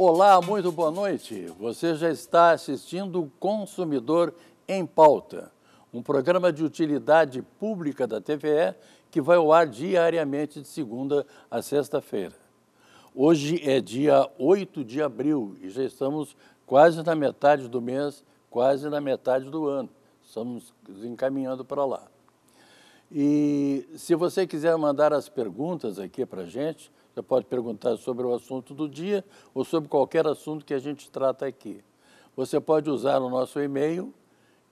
Olá, muito boa noite. Você já está assistindo o Consumidor em Pauta, um programa de utilidade pública da TVE que vai ao ar diariamente de segunda a sexta-feira. Hoje é dia 8 de abril e já estamos quase na metade do mês, quase na metade do ano. Estamos encaminhando para lá. E se você quiser mandar as perguntas aqui para a gente, você pode perguntar sobre o assunto do dia ou sobre qualquer assunto que a gente trata aqui. Você pode usar o nosso e-mail,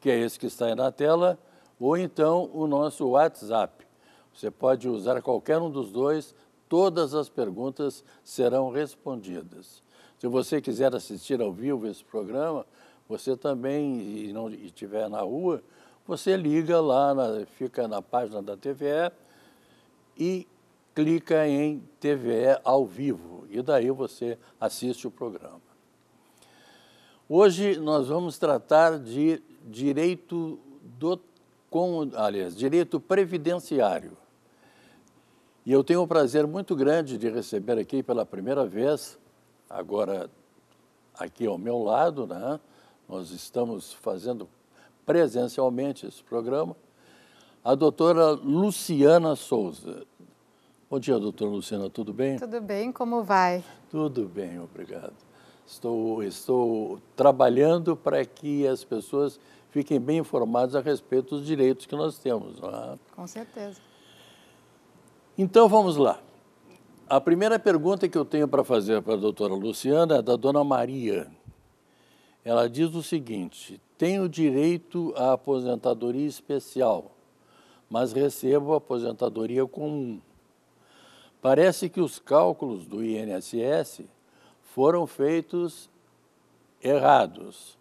que é esse que está aí na tela, ou então o nosso WhatsApp. Você pode usar qualquer um dos dois, todas as perguntas serão respondidas. Se você quiser assistir ao vivo esse programa, você também, e não estiver na rua, você liga lá, na, fica na página da TVE e clica em TVE ao vivo e daí você assiste o programa. Hoje nós vamos tratar de direito do com, aliás, direito previdenciário. E eu tenho um prazer muito grande de receber aqui pela primeira vez, agora aqui ao meu lado, né? Nós estamos fazendo presencialmente esse programa, a doutora Luciana Souza. Bom dia, doutora Luciana, tudo bem? Tudo bem, como vai? Tudo bem, obrigado. Estou, estou trabalhando para que as pessoas fiquem bem informadas a respeito dos direitos que nós temos. É? Com certeza. Então vamos lá. A primeira pergunta que eu tenho para fazer para a doutora Luciana é da dona Maria. Ela diz o seguinte: tenho direito à aposentadoria especial, mas recebo aposentadoria comum. Parece que os cálculos do INSS foram feitos errados.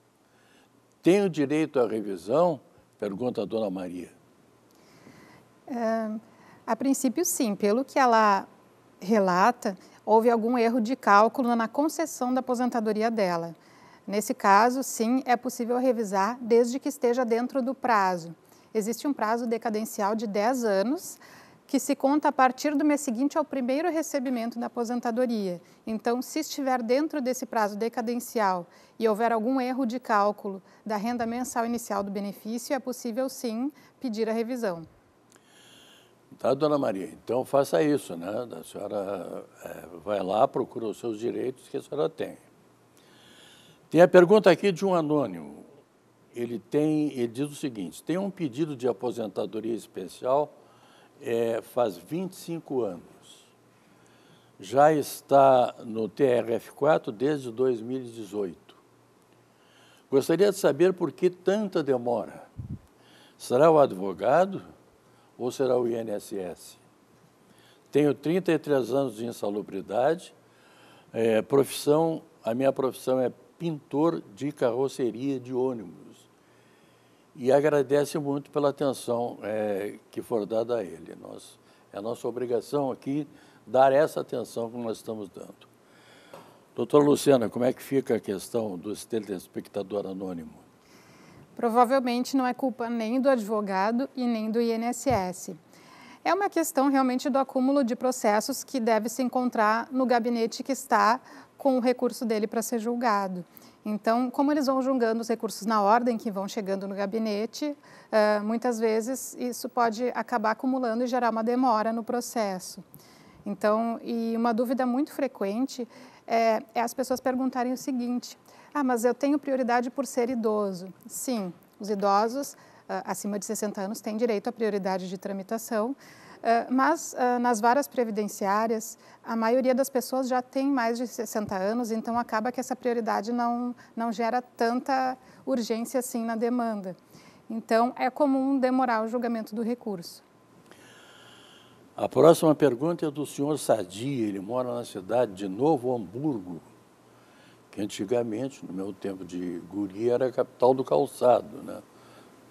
Tenho direito à revisão? Pergunta a dona Maria. É, a princípio, sim. Pelo que ela relata, houve algum erro de cálculo na concessão da aposentadoria dela. Nesse caso, sim, é possível revisar desde que esteja dentro do prazo. Existe um prazo decadencial de 10 anos que se conta a partir do mês seguinte ao primeiro recebimento da aposentadoria. Então, se estiver dentro desse prazo decadencial e houver algum erro de cálculo da renda mensal inicial do benefício, é possível sim pedir a revisão. Tá, dona Maria? Então faça isso, né? A senhora é, vai lá, procura os seus direitos que a senhora tem. Tem a pergunta aqui de um anônimo. Ele tem, ele diz o seguinte: tem um pedido de aposentadoria especial é, faz 25 anos. Já está no TRF4 desde 2018. Gostaria de saber por que tanta demora. Será o advogado ou será o INSS? Tenho 33 anos de insalubridade. É, profissão, a minha profissão é pintor de carroceria de ônibus e agradece muito pela atenção é, que for dada a ele. Nós, é nossa obrigação aqui dar essa atenção que nós estamos dando. Doutora Luciana, como é que fica a questão do telespectador anônimo? Provavelmente não é culpa nem do advogado e nem do INSS. É uma questão realmente do acúmulo de processos que deve se encontrar no gabinete que está com o recurso dele para ser julgado. Então, como eles vão julgando os recursos na ordem que vão chegando no gabinete, eh, muitas vezes isso pode acabar acumulando e gerar uma demora no processo. Então, e uma dúvida muito frequente é, é as pessoas perguntarem o seguinte: Ah, mas eu tenho prioridade por ser idoso? Sim, os idosos ah, acima de 60 anos têm direito à prioridade de tramitação ah, mas ah, nas varas previdenciárias, a maioria das pessoas já tem mais de 60 anos, então acaba que essa prioridade não, não gera tanta urgência assim na demanda. Então, é comum demorar o julgamento do recurso. A próxima pergunta é do senhor Sadia. Ele mora na cidade de Novo Hamburgo, que antigamente, no meu tempo de guri, era a capital do calçado, né?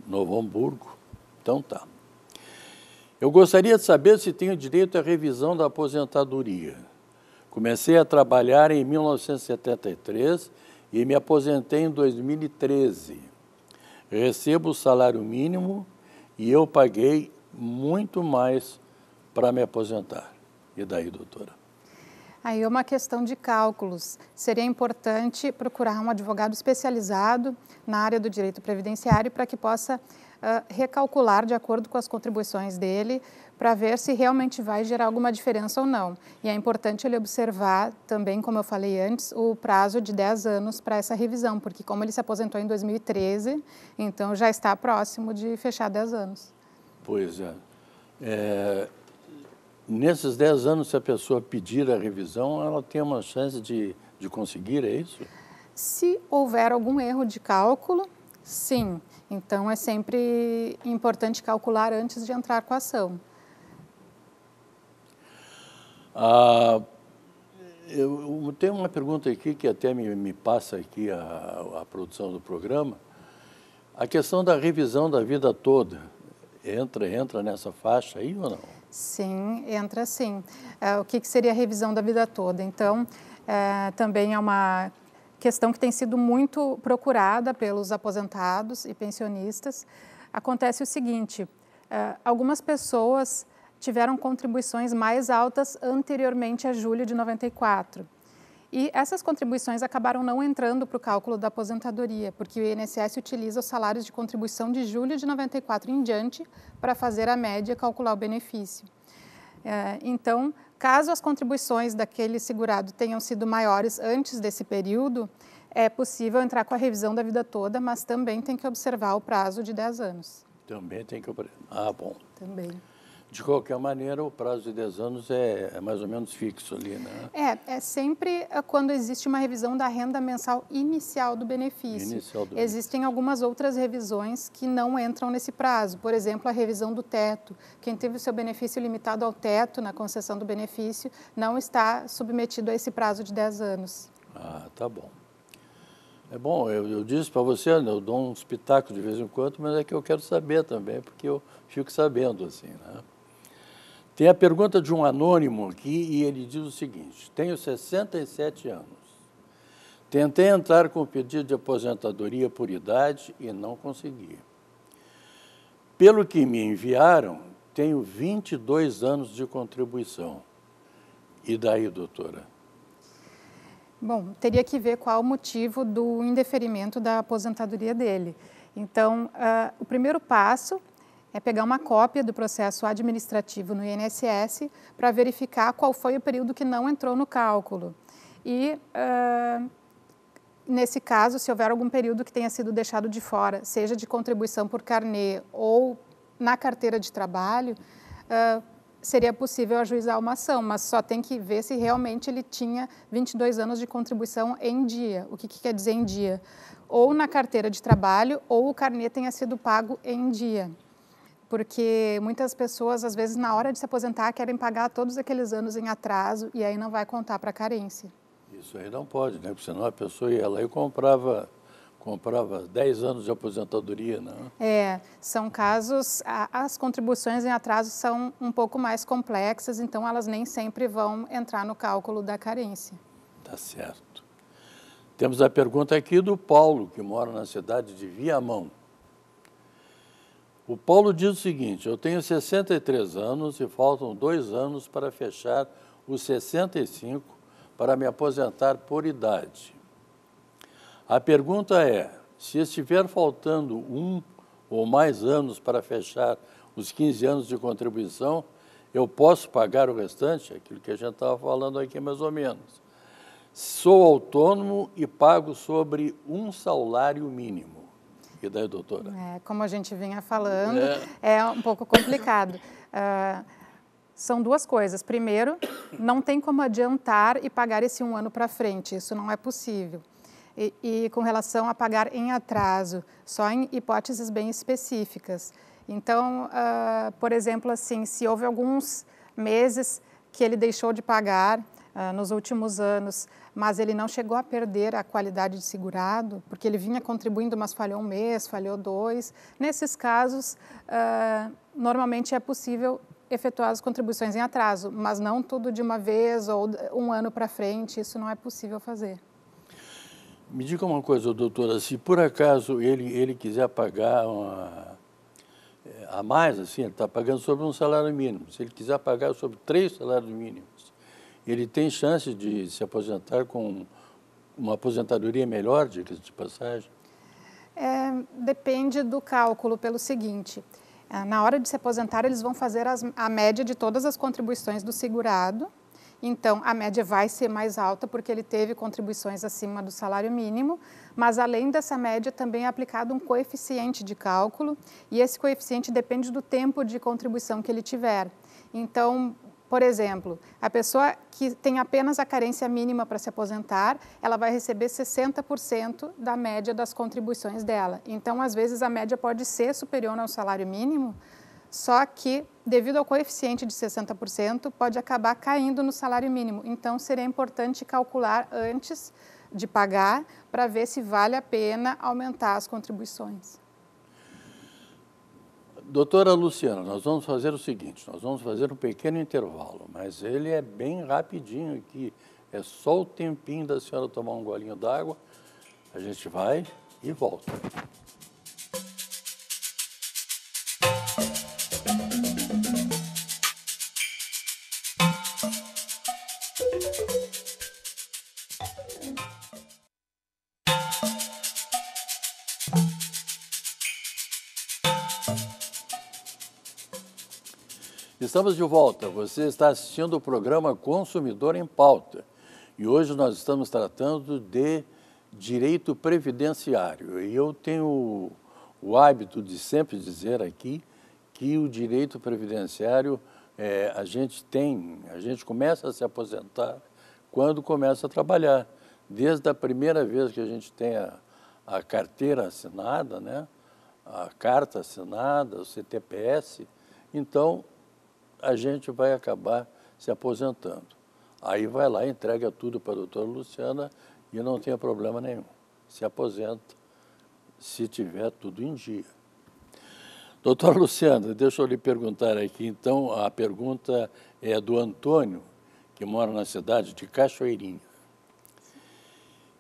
Novo Hamburgo. Então tá. Eu gostaria de saber se tenho direito à revisão da aposentadoria. Comecei a trabalhar em 1973 e me aposentei em 2013. Recebo o salário mínimo e eu paguei muito mais para me aposentar. E daí, doutora? Aí é uma questão de cálculos. Seria importante procurar um advogado especializado na área do direito previdenciário para que possa recalcular de acordo com as contribuições dele para ver se realmente vai gerar alguma diferença ou não. E é importante ele observar também, como eu falei antes, o prazo de 10 anos para essa revisão, porque como ele se aposentou em 2013, então já está próximo de fechar 10 anos. Pois é. é nesses 10 anos, se a pessoa pedir a revisão, ela tem uma chance de, de conseguir, é isso? Se houver algum erro de cálculo, Sim, então é sempre importante calcular antes de entrar com a ação. Ah, eu, eu, tenho uma pergunta aqui que até me, me passa aqui a, a produção do programa. A questão da revisão da vida toda entra entra nessa faixa aí ou não? Sim, entra sim. É, o que, que seria a revisão da vida toda? Então, é, também é uma questão que tem sido muito procurada pelos aposentados e pensionistas, acontece o seguinte: eh, algumas pessoas tiveram contribuições mais altas anteriormente a julho de 94. E essas contribuições acabaram não entrando para o cálculo da aposentadoria, porque o INSS utiliza os salários de contribuição de julho de 94 em diante para fazer a média e calcular o benefício. Eh, então, Caso as contribuições daquele segurado tenham sido maiores antes desse período, é possível entrar com a revisão da vida toda, mas também tem que observar o prazo de 10 anos. Também tem que. Ah, bom. Também. De qualquer maneira, o prazo de 10 anos é, é, mais ou menos fixo ali, né? É, é sempre eh, quando existe uma revisão da renda mensal inicial do benefício. Inicial do Existem algumas outras revisões que não entram nesse prazo. Por exemplo, a revisão do teto. Quem teve o seu benefício limitado ao teto na concessão do benefício não está submetido a esse prazo de 10 anos. Ah, tá bom. É bom, eu, eu disse para você, eu dou um espetáculo de vez em quando, mas é que eu quero saber também, porque eu fico sabendo, assim, né? Tem a pergunta de um anônimo aqui e ele diz o seguinte: Tenho 67 anos. Tentei entrar com o pedido de aposentadoria por idade e não consegui. Pelo que me enviaram, tenho 22 anos de contribuição. E daí, doutora? Bom, teria que ver qual o motivo do indeferimento da aposentadoria dele. Então, uh, o primeiro passo é pegar uma cópia do processo administrativo no INSS para verificar qual foi o período que não entrou no cálculo. E, uh, nesse caso, se houver algum período que tenha sido deixado de fora, seja de contribuição por carnê ou na carteira de trabalho, uh, seria possível ajuizar uma ação, mas só tem que ver se realmente ele tinha 22 anos de contribuição em dia. O que, que quer dizer em dia? Ou na carteira de trabalho, ou o carnê tenha sido pago em dia porque muitas pessoas, às vezes, na hora de se aposentar, querem pagar todos aqueles anos em atraso e aí não vai contar para a carência. Isso aí não pode, né? Porque senão a pessoa ia lá e comprava comprava 10 anos de aposentadoria, não né? É, são casos, as contribuições em atraso são um pouco mais complexas, então elas nem sempre vão entrar no cálculo da carência. Tá certo. Temos a pergunta aqui do Paulo, que mora na cidade de Viamão. O Paulo diz o seguinte: eu tenho 63 anos e faltam dois anos para fechar os 65 para me aposentar por idade. A pergunta é: se estiver faltando um ou mais anos para fechar os 15 anos de contribuição, eu posso pagar o restante? Aquilo que a gente estava falando aqui, mais ou menos. Sou autônomo e pago sobre um salário mínimo. Né, doutora? É, como a gente vinha falando, é, é um pouco complicado. Uh, são duas coisas. Primeiro, não tem como adiantar e pagar esse um ano para frente, isso não é possível. E, e, com relação a pagar em atraso, só em hipóteses bem específicas. Então, uh, por exemplo, assim, se houve alguns meses que ele deixou de pagar uh, nos últimos anos, mas ele não chegou a perder a qualidade de segurado, porque ele vinha contribuindo, mas falhou um mês, falhou dois. Nesses casos, uh, normalmente é possível efetuar as contribuições em atraso, mas não tudo de uma vez ou um ano para frente, isso não é possível fazer. Me diga uma coisa, doutora, se por acaso ele, ele quiser pagar uma, eh, a mais, assim, ele está pagando sobre um salário mínimo, se ele quiser pagar sobre três salários mínimos, ele tem chance de se aposentar com uma aposentadoria melhor, diga de passagem? É, depende do cálculo, pelo seguinte: é, na hora de se aposentar, eles vão fazer as, a média de todas as contribuições do segurado. Então, a média vai ser mais alta porque ele teve contribuições acima do salário mínimo, mas além dessa média também é aplicado um coeficiente de cálculo e esse coeficiente depende do tempo de contribuição que ele tiver. Então, por exemplo, a pessoa que tem apenas a carência mínima para se aposentar, ela vai receber 60% da média das contribuições dela. Então, às vezes, a média pode ser superior ao salário mínimo, só que, devido ao coeficiente de 60%, pode acabar caindo no salário mínimo. Então, seria importante calcular antes de pagar para ver se vale a pena aumentar as contribuições. Doutora Luciana, nós vamos fazer o seguinte, nós vamos fazer um pequeno intervalo, mas ele é bem rapidinho aqui, é só o tempinho da senhora tomar um golinho d'água, a gente vai e volta. Estamos de volta. Você está assistindo o programa Consumidor em Pauta. E hoje nós estamos tratando de direito previdenciário. E eu tenho o hábito de sempre dizer aqui que o direito previdenciário é, a gente tem, a gente começa a se aposentar quando começa a trabalhar. Desde a primeira vez que a gente tem a, a carteira assinada, né? a carta assinada, o CTPS, então a gente vai acabar se aposentando. Aí vai lá, entrega tudo para a doutora Luciana e não tem problema nenhum. Se aposenta, se tiver tudo em dia. Doutora Luciana, deixa eu lhe perguntar aqui, então, a pergunta é do Antônio, que mora na cidade de Cachoeirinha.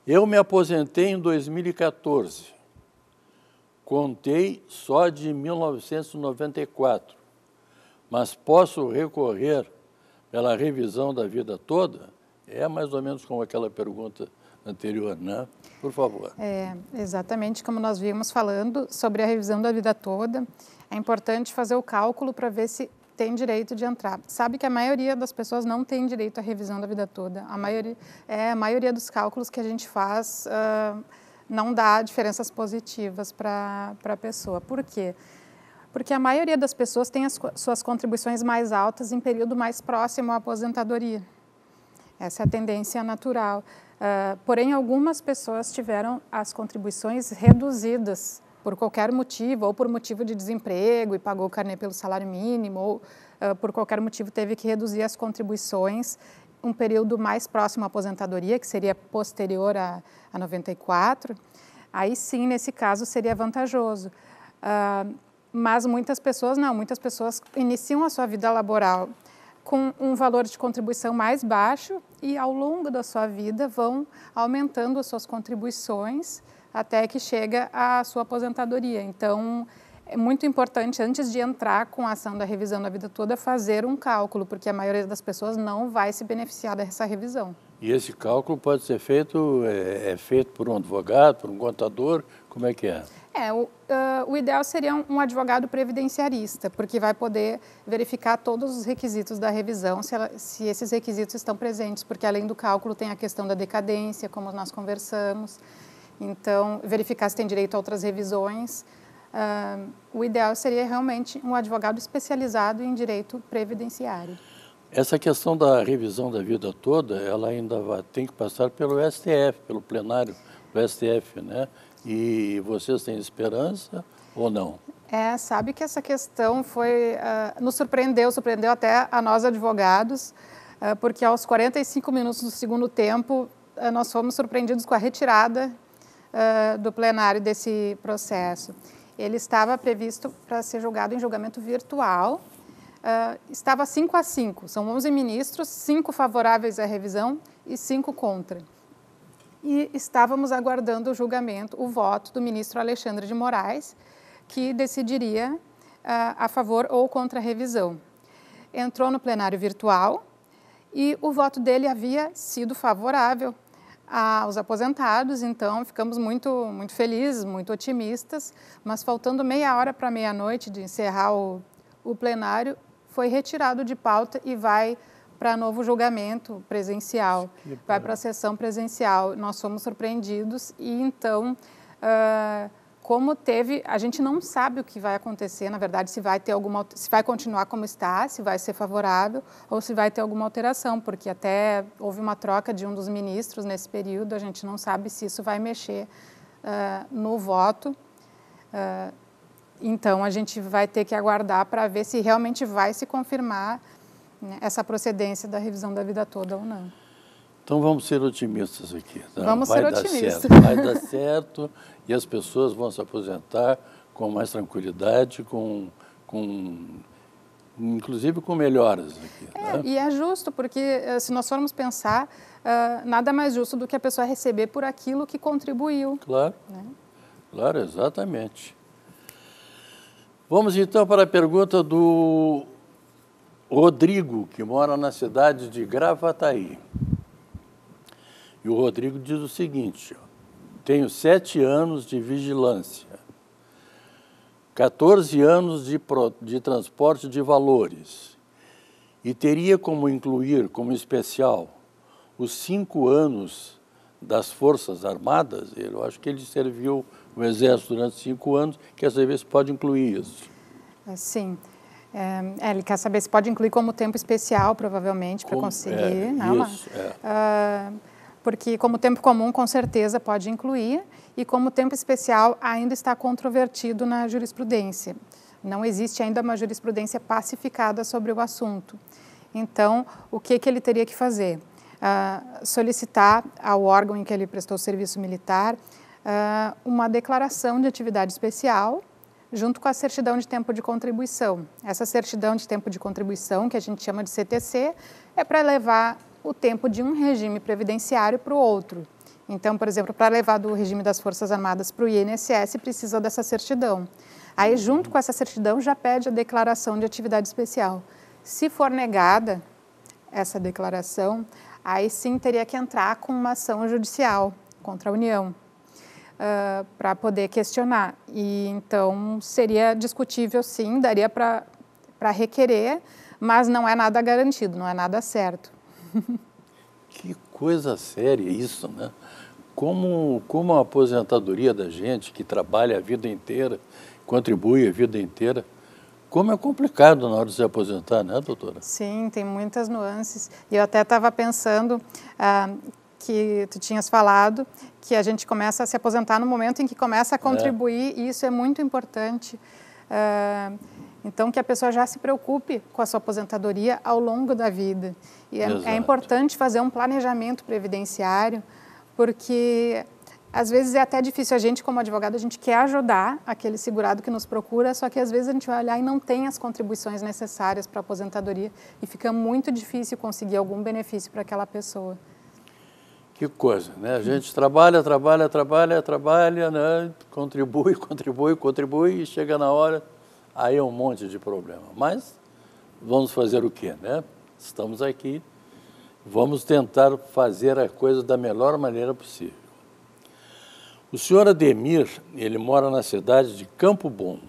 Eu me aposentei em 2014. Contei só de 1994 mas posso recorrer pela revisão da vida toda? É mais ou menos como aquela pergunta anterior, né? Por favor. É, exatamente como nós vimos falando sobre a revisão da vida toda, é importante fazer o cálculo para ver se tem direito de entrar. Sabe que a maioria das pessoas não tem direito à revisão da vida toda. A maioria, é, a maioria dos cálculos que a gente faz uh, não dá diferenças positivas para a pessoa. Por quê? porque a maioria das pessoas tem as suas contribuições mais altas em período mais próximo à aposentadoria. Essa é a tendência natural. Uh, porém, algumas pessoas tiveram as contribuições reduzidas por qualquer motivo, ou por motivo de desemprego e pagou o carnê pelo salário mínimo, ou uh, por qualquer motivo teve que reduzir as contribuições um período mais próximo à aposentadoria, que seria posterior a, a 94, aí sim, nesse caso, seria vantajoso. Uh, mas muitas pessoas não, muitas pessoas iniciam a sua vida laboral com um valor de contribuição mais baixo e ao longo da sua vida vão aumentando as suas contribuições até que chega à sua aposentadoria. Então, é muito importante, antes de entrar com a ação da revisão da vida toda, fazer um cálculo, porque a maioria das pessoas não vai se beneficiar dessa revisão. E esse cálculo pode ser feito, é, é feito por um advogado, por um contador, como é que é? É, o, uh, o ideal seria um, um, advogado previdenciarista, porque vai poder verificar todos os requisitos da revisão, se, ela, se, esses requisitos estão presentes, porque além do cálculo tem a questão da decadência, como nós conversamos. Então, verificar se tem direito a outras revisões. Uh, o ideal seria realmente um advogado especializado em direito previdenciário. Essa questão da revisão da vida toda, ela ainda vai, tem que passar pelo STF, pelo plenário do STF, né? E vocês têm esperança ou não? É, sabe que essa questão foi uh, nos surpreendeu, surpreendeu até a nós advogados, uh, porque aos 45 minutos do segundo tempo uh, nós fomos surpreendidos com a retirada do plenário desse processo. Ele estava previsto para ser julgado em julgamento virtual, uh, estava 5 a 5. São 11 ministros, 5 favoráveis à revisão e 5 contra. E estávamos aguardando o julgamento, o voto do ministro Alexandre de Moraes, que decidiria uh, a favor ou contra a revisão. Entrou no plenário virtual e o voto dele havia sido favorável aos aposentados, então ficamos muito, muito felizes, muito otimistas, mas faltando meia hora para meia-noite de encerrar o, o plenário, foi retirado de pauta e vai para novo julgamento presencial, vai para a sessão presencial. Nós fomos surpreendidos e então, uh, como teve, a gente não sabe o que vai acontecer, na verdade, se vai ter alguma, se vai continuar como está, se vai ser favorável ou se vai ter alguma alteração, porque até houve uma troca de um dos ministros nesse período, a gente não sabe se isso vai mexer uh, no voto. Uh, então, a gente vai ter que aguardar para ver se realmente vai se confirmar né, essa procedência da revisão da vida toda ou não. Então, vamos ser otimistas aqui. Não, tá? vamos ser otimistas. Vai dar certo e as pessoas vão se aposentar com mais tranquilidade, com, com inclusive com melhoras. Aqui, é, né? E é justo, porque eh, se nós formos pensar, uh, nada mais justo do que a pessoa receber por aquilo que contribuiu. Claro, né? claro, exatamente. Vamos então para a pergunta do Rodrigo, que mora na cidade de Gravataí. E o Rodrigo diz o seguinte: tenho sete anos de vigilância, 14 anos de, de transporte de valores, e teria como incluir como especial os cinco anos das Forças Armadas, eu acho que ele serviu o Exército durante cinco anos, quer saber se pode incluir isso. Ah, sim. É, ele quer saber se pode incluir como tempo especial, provavelmente, para conseguir. É, não, né, isso, é. Uh, porque como tempo comum, com certeza, pode incluir, e como tempo especial ainda está controvertido na jurisprudência. Não existe ainda uma jurisprudência pacificada sobre o assunto. Então, o que, que ele teria que fazer? solicitar ao órgão em que ele prestou serviço militar uh, uma declaração de atividade especial junto com a certidão de tempo de contribuição. Essa certidão de tempo de contribuição, que a gente chama de CTC, é para levar o tempo de um regime previdenciário para o outro. Então, por exemplo, para levar do regime das Forças Armadas para o INSS, precisa dessa certidão. Aí, junto com essa certidão, já pede a declaração de atividade especial. Se for negada essa declaração, aí sim teria que entrar com uma ação judicial contra a União uh, ah, para poder questionar. E então seria discutível, sim, daria para requerer, mas não é nada garantido, não é nada certo. que coisa séria isso, né? Como, como a aposentadoria da gente, que trabalha a vida inteira, contribui a vida inteira, como é complicado na hora de se aposentar, né, doutora? Sim, tem muitas nuances. E eu até estava pensando ah, que tu tinhas falado que a gente começa a se aposentar no momento em que começa a é. contribuir, é. e isso é muito importante. Ah, então, que a pessoa já se preocupe com a sua aposentadoria ao longo da vida. E é, é importante fazer um planejamento previdenciário, porque às vezes é até difícil. A gente, como advogado, a gente quer ajudar aquele segurado que nos procura, só que às vezes a gente vai olhar e não tem as contribuições necessárias para a aposentadoria e fica muito difícil conseguir algum benefício para aquela pessoa. Que coisa, né? A gente trabalha, trabalha, trabalha, trabalha, né? contribui, contribui, contribui e chega na hora, aí é um monte de problema. Mas vamos fazer o quê, né? Estamos aqui, vamos tentar fazer a coisa da melhor maneira possível. O senhor Ademir, ele mora na cidade de Campo Bom.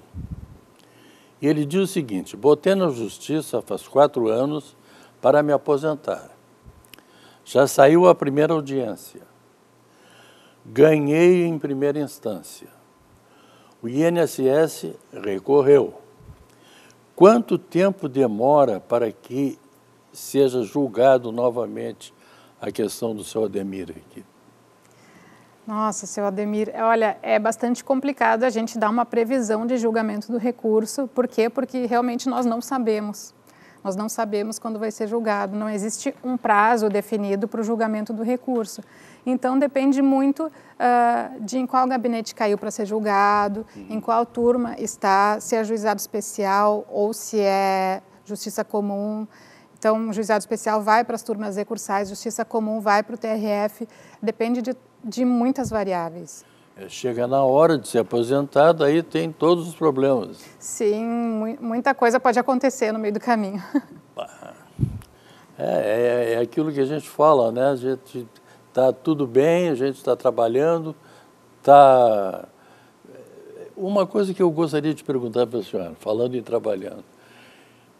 E ele diz o seguinte: botei na justiça faz quatro anos para me aposentar. Já saiu a primeira audiência. Ganhei em primeira instância. O INSS recorreu. Quanto tempo demora para que seja julgado novamente a questão do seu Ademir aqui? Nossa, seu Ademir, é, olha, é bastante complicado a gente dar uma previsão de julgamento do recurso. Por quê? Porque realmente nós não sabemos. Nós não sabemos quando vai ser julgado, não existe um prazo definido para o julgamento do recurso. Então, depende muito uh, de em qual gabinete caiu para ser julgado, em qual turma está, se é juizado especial ou se é justiça comum. Então, o juizado especial vai para as turmas recursais, justiça comum vai para o TRF, depende de, de muitas variáveis. É, chega na hora de se aposentar, daí tem todos os problemas. Sim, mu muita coisa pode acontecer no meio do caminho. É, é, é aquilo que a gente fala, né? A gente está tudo bem, a gente está trabalhando, está... É, uma coisa que eu gostaria de perguntar para a senhora, falando em trabalhando.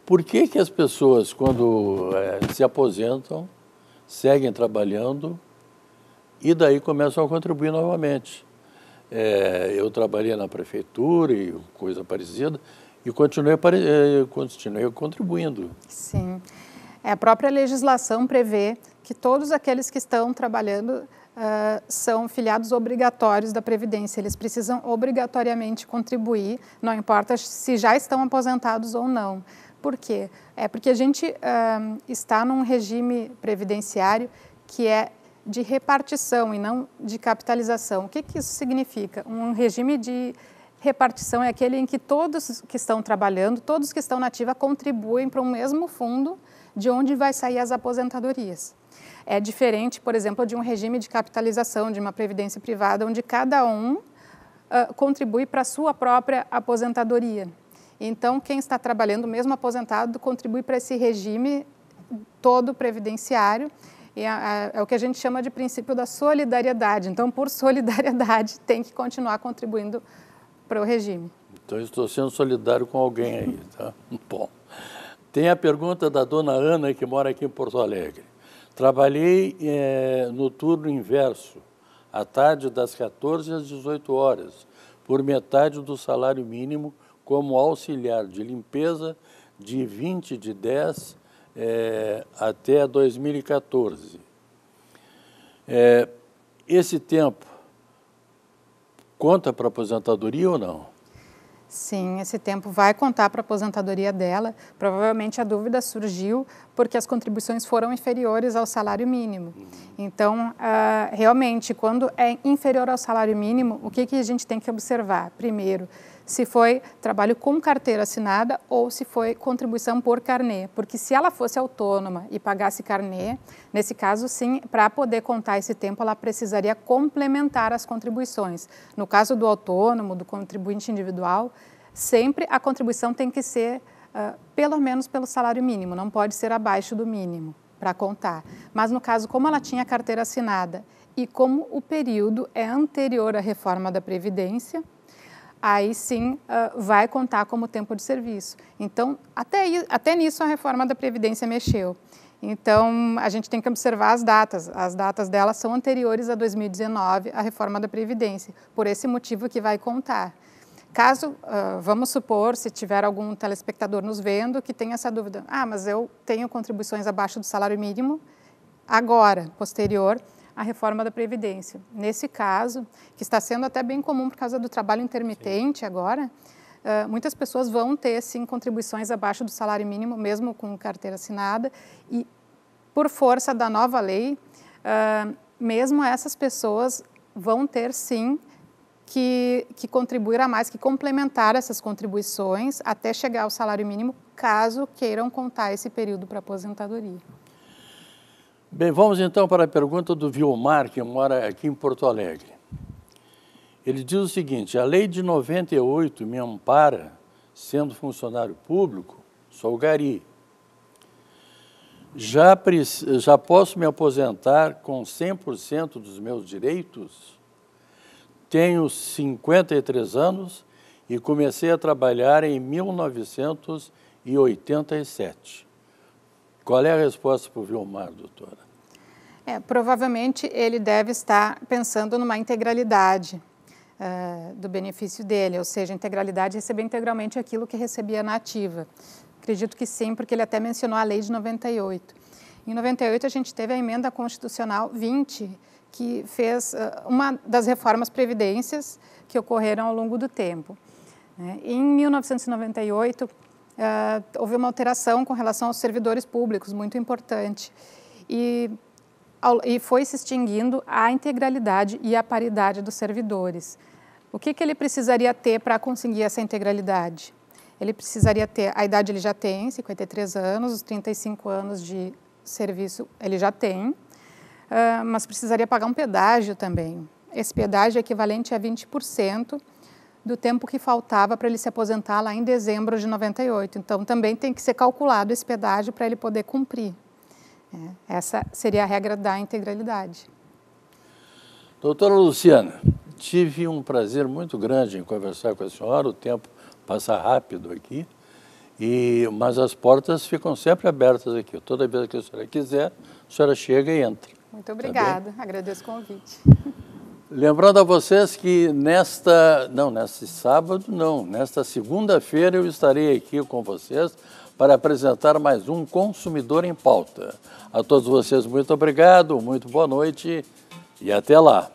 Por que, que as pessoas, quando é, se aposentam, seguem trabalhando e daí começam a contribuir novamente? É, eu trabalhei na prefeitura e coisa parecida e continuei, eh, continuei contribuindo. Sim. É, a própria legislação prevê que todos aqueles que estão trabalhando Uh, são filiados obrigatórios da Previdência. Eles precisam obrigatoriamente contribuir, não importa se já estão aposentados ou não. Por quê? É porque a gente ah, está num regime previdenciário que é de repartição e não de capitalização. O que, que isso significa? Um regime de repartição é aquele em que todos que estão trabalhando, todos que estão na ativa contribuem para o um mesmo fundo de onde vai sair as aposentadorias. É diferente, por exemplo, de um regime de capitalização, de uma previdência privada, onde cada um uh, contribui para a sua própria aposentadoria. Então, quem está trabalhando, mesmo aposentado, contribui para esse regime todo previdenciário. E é, é o que a gente chama de princípio da solidariedade. Então, por solidariedade, tem que continuar contribuindo para o regime. Então, estou sendo solidário com alguém aí, tá? Bom. Tem a pergunta da dona Ana, que mora aqui em Porto Alegre. Trabalhei é, no turno inverso, à tarde das 14 às 18 horas, por metade do salário mínimo como auxiliar de limpeza de 20 de 10 é, até 2014. É, esse tempo conta para aposentadoria ou não? Sim, esse tempo vai contar para a aposentadoria dela. Provavelmente a dúvida surgiu porque as contribuições foram inferiores ao salário mínimo. Então, uh, realmente, quando é inferior ao salário mínimo, o que, que a gente tem que observar? Primeiro, se foi trabalho com carteira assinada ou se foi contribuição por carnê, porque se ela fosse autônoma e pagasse carnê, nesse caso sim, para poder contar esse tempo, ela precisaria complementar as contribuições. No caso do autônomo, do contribuinte individual, sempre a contribuição tem que ser uh, pelo menos pelo salário mínimo, não pode ser abaixo do mínimo para contar. Mas no caso, como ela tinha carteira assinada e como o período é anterior à reforma da Previdência, aí sim uh, vai contar como tempo de serviço. Então, até, até nisso a reforma da Previdência mexeu. Então, a gente tem que observar as datas. As datas delas são anteriores a 2019, a reforma da Previdência, por esse motivo que vai contar. Caso, uh, vamos supor, se tiver algum telespectador nos vendo que tenha essa dúvida, ah, mas eu tenho contribuições abaixo do salário mínimo agora, posterior, a reforma da Previdência. Nesse caso, que está sendo até bem comum por causa do trabalho intermitente sim. agora, muitas pessoas vão ter sim contribuições abaixo do salário mínimo, mesmo com carteira assinada, e por força da nova lei, mesmo essas pessoas vão ter sim que, que contribuir a mais, que complementar essas contribuições até chegar ao salário mínimo, caso queiram contar esse período para aposentadoria. Bem, vamos então para a pergunta do Vilmar, que mora aqui em Porto Alegre. Ele diz o seguinte: a lei de 98 me ampara, sendo funcionário público, sou gari. Já, já posso me aposentar com 100% dos meus direitos? Tenho 53 anos e comecei a trabalhar em 1987. Qual é a resposta para o Vilmar, doutora? É, provavelmente ele deve estar pensando numa integralidade uh, do benefício dele, ou seja, integralidade receber integralmente aquilo que recebia na ativa. Acredito que sim, porque ele até mencionou a lei de 98. Em 98 a gente teve a emenda constitucional 20, que fez uh, uma das reformas previdências que ocorreram ao longo do tempo. Né? Em 1998 uh, houve uma alteração com relação aos servidores públicos, muito importante. E, ao, e foi se extinguindo a integralidade e a paridade dos servidores. O que, que ele precisaria ter para conseguir essa integralidade? Ele precisaria ter, a idade ele já tem, 53 anos, os 35 anos de serviço ele já tem, uh, mas precisaria pagar um pedágio também. Esse pedágio é equivalente a 20% do tempo que faltava para ele se aposentar lá em dezembro de 98. Então, também tem que ser calculado esse pedágio para ele poder cumprir. É, essa seria a regra da integralidade. Doutora Luciana, tive um prazer muito grande em conversar com a senhora. O tempo passa rápido aqui, e, mas as portas ficam sempre abertas aqui. Toda vez que a senhora quiser, a senhora chega e entra. Muito tá obrigada. Tá Agradeço o convite. Lembrando a vocês que nesta, não, neste sábado não, nesta segunda-feira eu estarei aqui com vocês para apresentar mais um Consumidor em Pauta. A todos vocês, muito obrigado, muito boa noite e até lá.